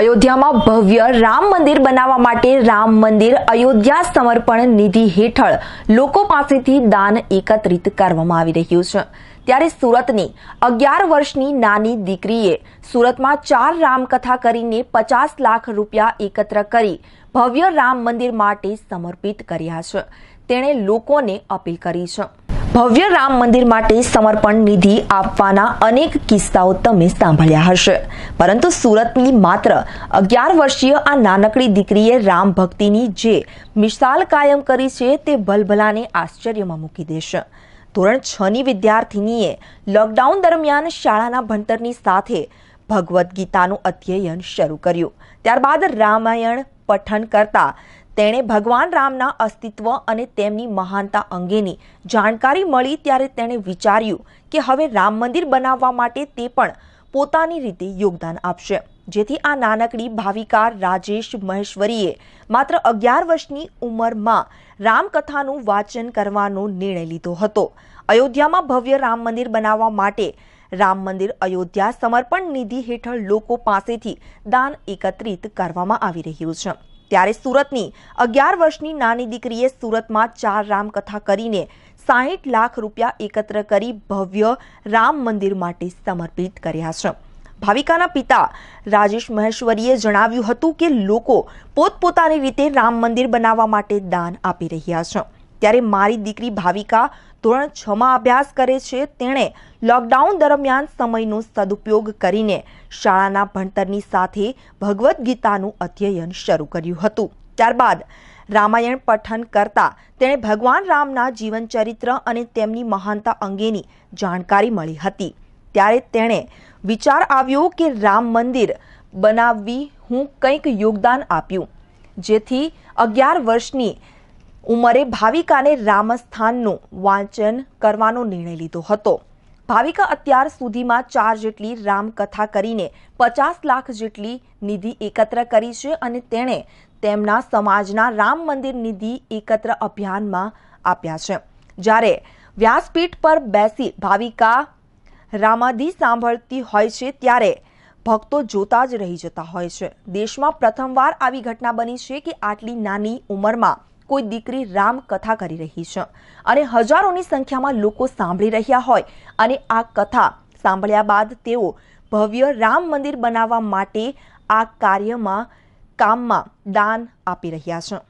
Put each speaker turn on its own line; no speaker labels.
અયોધ્યામાં ભવ્ય રામ મંદિર બનાવવા માટે રામ મંદિર અયોધ્યા સમર્પણ નિધિ હેઠળ લોકો પાસેથી દાન એકત્રિત કરવામાં આવી રહ્યું છે ત્યારે સુરતની અગિયાર વર્ષની નાની દીકરીએ સુરતમાં ચાર રામકથા કરીને પચાસ લાખ રૂપિયા એકત્ર કરી ભવ્ય રામ મંદિર માટે સમર્પિત કર્યા છે તેણે લોકોને અપીલ કરી છે ભવ્ય રામ મંદિર માટે સમર્પણ નિધિ આપવાના અનેક કિસ્સાઓ તમે સાંભળ્યા હશે પરંતુ સુરતની માત્ર અગિયાર વર્ષીય આ નાનકડી દીકરીએ રામ ભક્તિની જે મિસાલ કાયમ કરી છે તે ભલભલાને આશ્ચર્યમાં મૂકી દેશે ધોરણ છની વિદ્યાર્થીનીએ લોકડાઉન દરમિયાન શાળાના ભણતરની સાથે ભગવદ્ ગીતાનું અધ્યયન શરૂ કર્યું ત્યારબાદ રામાયણ પઠન કરતા તેણે ભગવાન રામના અસ્તિત્વ અને તેમની મહાનતા અંગેની જાણકારી મળી ત્યારે તેણે વિચાર્યું કે હવે રામ મંદિર બનાવવા માટે તે પણ પોતાની રીતે યોગદાન આપશે જેથી આ નાનકડી ભાવિકાર રાજેશ મહેશ્વરીએ માત્ર અગિયાર વર્ષની ઉંમરમાં રામકથાનું વાંચન કરવાનો નિર્ણય લીધો હતો અયોધ્યામાં ભવ્ય રામ મંદિર બનાવવા માટે રામ મંદિર અયોધ્યા સમર્પણ નિધિ હેઠળ લોકો પાસેથી દાન એકત્રિત કરવામાં આવી રહ્યું છે ત્યારે સુરતની અગિયાર વર્ષની નાની દીકરીએ સુરતમાં ચાર રામકથા કરીને સાહીઠ લાખ રૂપિયા એકત્ર કરી ભવ્ય રામ મંદિર માટે સમર્પિત કર્યા છે ભાવિકાના પિતા રાજેશ મહેશ્વરીએ જણાવ્યું હતું કે લોકો પોતપોતાની રીતે રામ મંદિર બનાવવા માટે દાન આપી રહ્યા છે ત્યારે મારી દીકરી ભાવિકા ધોરણ છમાં અભ્યાસ કરે છે તેણે લોકડાઉન દરમિયાન સમયનો સદુપયોગ કરીને શાળાના ભણતરની સાથે ભગવદ્ ગીતાનું અધ્યયન શરૂ કર્યું હતું ત્યારબાદ રામાયણ પઠન કરતા તેણે ભગવાન રામના જીવનચરિત્ર અને તેમની મહાનતા અંગેની જાણકારી મળી હતી ત્યારે તેણે વિચાર આવ્યો કે રામ મંદિર બનાવવી હું કંઈક યોગદાન આપ્યું જેથી અગિયાર વર્ષની ઉંમરે ભાવિકાને રામસ્થાનનું વાંચન કરવાનો નિર્ણય લીધો હતો ભાવિકા અત્યાર સુધીમાં ચાર જેટલી રામકથા કરીને પચાસ લાખ જેટલી નિધિ એકત્ર કરી છે અને તેણે તેમના સમાજના રામ મંદિર નિધિ એકત્ર અભિયાનમાં આપ્યા છે જ્યારે વ્યાસપીઠ પર બેસી ભાવિકા રામાધિ સાંભળતી હોય છે ત્યારે ભક્તો જોતા જ રહી જતા હોય છે દેશમાં પ્રથમવાર આવી ઘટના બની છે કે આટલી નાની ઉંમરમાં કોઈ દીકરી રામ કથા કરી રહી છે અને હજારોની સંખ્યામાં લોકો સાંભળી રહ્યા હોય અને આ કથા સાંભળ્યા બાદ તેઓ ભવ્ય રામ મંદિર બનાવવા માટે આ કાર્યમાં કામમાં દાન આપી રહ્યા છે